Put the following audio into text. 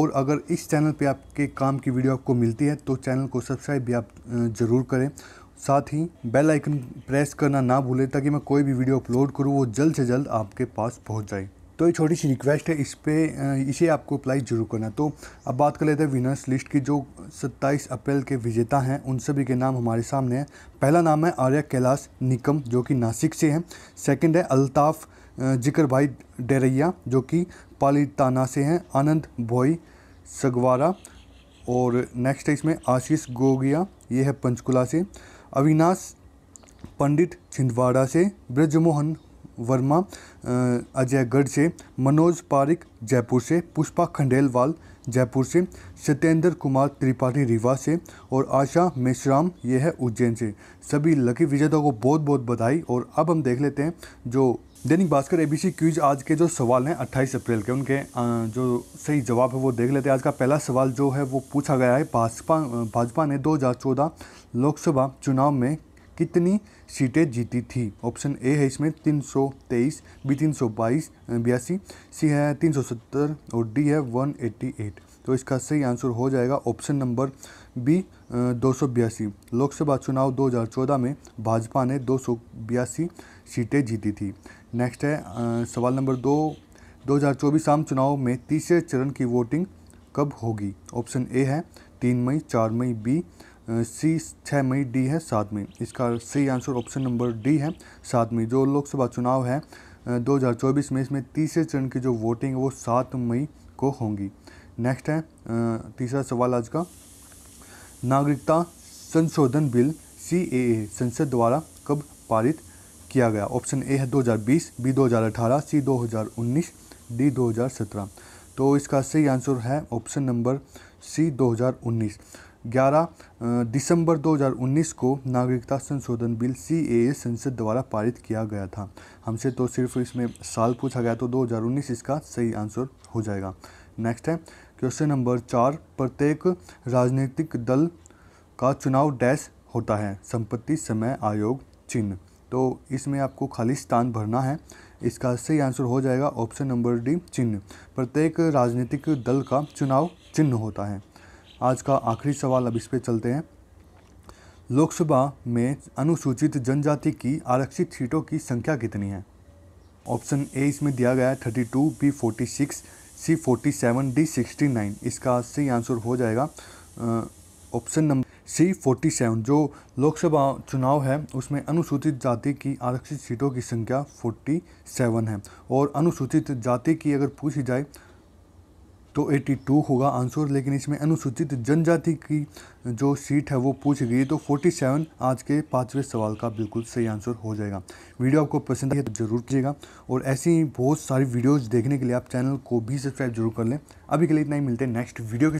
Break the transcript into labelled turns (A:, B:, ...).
A: और अगर इस चैनल पे आपके काम की वीडियो आपको मिलती है तो चैनल को सब्सक्राइब भी आप ज़रूर करें साथ ही बेल आइकन प्रेस करना ना भूलें ताकि मैं कोई भी वीडियो अपलोड करूँ वो जल्द से जल्द आपके पास पहुँच जाए तो ये छोटी सी रिक्वेस्ट है इस पर इसे आपको अप्लाई जरूर करना तो अब बात कर लेते हैं विनर्स लिस्ट की जो 27 अप्रैल के विजेता हैं उन सभी के नाम हमारे सामने हैं पहला नाम है आर्य कैलाश निकम जो कि नासिक से हैं सेकंड है अल्ताफ़ जिकर भाई डेरैया जो कि पालीताना से हैं आनंद भोई सगवारा और नेक्स्ट है इसमें आशीष गोगिया ये है पंचकुला से अविनाश पंडित छिंदवाड़ा से ब्रजमोहन वर्मा अजयगढ़ से मनोज पारिक जयपुर से पुष्पा खंडेलवाल जयपुर से सत्येंद्र कुमार त्रिपाठी रीवा से और आशा मेश्राम ये है उज्जैन से सभी लकी विजेताओं को बहुत बहुत बधाई और अब हम देख लेते हैं जो दैनिक भास्कर एबीसी क्यूज आज के जो सवाल हैं 28 अप्रैल के उनके जो सही जवाब है वो देख लेते हैं आज का पहला सवाल जो है वो पूछा गया है भाजपा भाजपा ने 2014 लोकसभा चुनाव में कितनी सीटें जीती थी ऑप्शन ए है इसमें 323 बी 322 बयासी सी है 370 और डी है 188 तो इसका सही आंसर हो जाएगा ऑप्शन नंबर बी दो लोकसभा चुनाव 2014 में भाजपा ने दो सीटें जीती थी नेक्स्ट है सवाल नंबर दो 2024 आम चुनाव में तीसरे चरण की वोटिंग कब होगी ऑप्शन ए है तीन मई चार मई बी सी छः मई डी है सात मई इसका सही आंसर ऑप्शन नंबर डी है सात मई जो लोकसभा चुनाव है 2024 में इसमें तीसरे चरण की जो वोटिंग है वो सात मई को होंगी नेक्स्ट है तीसरा सवाल आज का नागरिकता संशोधन बिल सी ए ए संसद द्वारा कब पारित किया गया ऑप्शन ए है 2020 बी 2018 सी 2019 डी 2017 तो इसका सही आंसर है ऑप्शन नंबर सी 2019 11 दिसंबर 2019 को नागरिकता संशोधन बिल सी संसद द्वारा पारित किया गया था हमसे तो सिर्फ इसमें साल पूछा गया तो 2019 इसका सही आंसर हो जाएगा नेक्स्ट है क्वेश्चन नंबर चार प्रत्येक राजनीतिक दल का चुनाव डैश होता है संपत्ति समय आयोग चिन्ह तो इसमें आपको खाली स्थान भरना है इसका सही आंसर हो जाएगा ऑप्शन नंबर डी चिन्ह प्रत्येक राजनीतिक दल का चुनाव चिन्ह होता है आज का आखिरी सवाल अब इस पर चलते हैं लोकसभा में अनुसूचित जनजाति की आरक्षित सीटों की संख्या कितनी है ऑप्शन ए इसमें दिया गया है thirty two B forty six C forty seven D sixty nine इसका सही आंसर हो जाएगा option number C forty seven जो लोकसभा चुनाव है उसमें अनुसूचित जाति की आरक्षित सीटों की संख्या फोर्टी सेवन है और अनुसूचित जाति की अगर पूछी जाए तो 82 होगा आंसर लेकिन इसमें अनुसूचित जनजाति की जो सीट है वो पूछी गई तो 47 आज के पाँचवें सवाल का बिल्कुल सही आंसर हो जाएगा वीडियो आपको पसंद आई तो ज़रूर कीजिएगा और ऐसी बहुत सारी वीडियोज़ देखने के लिए आप चैनल को भी सब्सक्राइब जरूर कर लें अभी के लिए इतना ही मिलते हैं नेक्स्ट वीडियो के